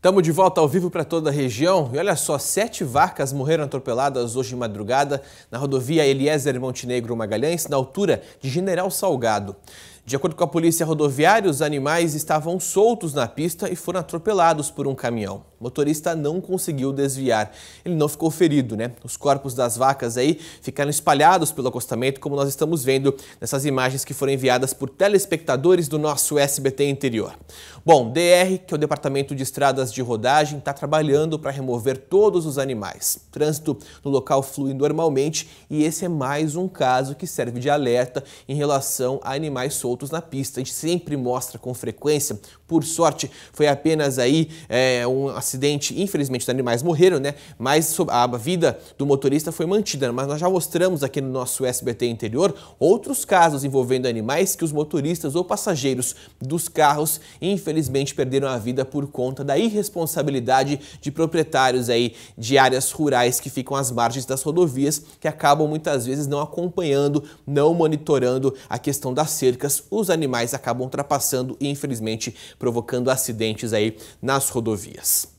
Estamos de volta ao vivo para toda a região e olha só, sete vacas morreram atropeladas hoje de madrugada na rodovia Eliezer Montenegro Magalhães, na altura de General Salgado. De acordo com a polícia rodoviária, os animais estavam soltos na pista e foram atropelados por um caminhão. O motorista não conseguiu desviar. Ele não ficou ferido, né? Os corpos das vacas aí ficaram espalhados pelo acostamento, como nós estamos vendo nessas imagens que foram enviadas por telespectadores do nosso SBT Interior. Bom, DR, que é o Departamento de Estradas de Rodagem, está trabalhando para remover todos os animais. O trânsito no local flui normalmente e esse é mais um caso que serve de alerta em relação a animais soltos soltos na pista. A gente sempre mostra com frequência. Por sorte, foi apenas aí é, um acidente, infelizmente os animais morreram, né? Mas a vida do motorista foi mantida. Mas nós já mostramos aqui no nosso SBT interior outros casos envolvendo animais que os motoristas ou passageiros dos carros, infelizmente, perderam a vida por conta da irresponsabilidade de proprietários aí de áreas rurais que ficam às margens das rodovias, que acabam muitas vezes não acompanhando, não monitorando a questão das cercas os animais acabam ultrapassando e infelizmente provocando acidentes aí nas rodovias.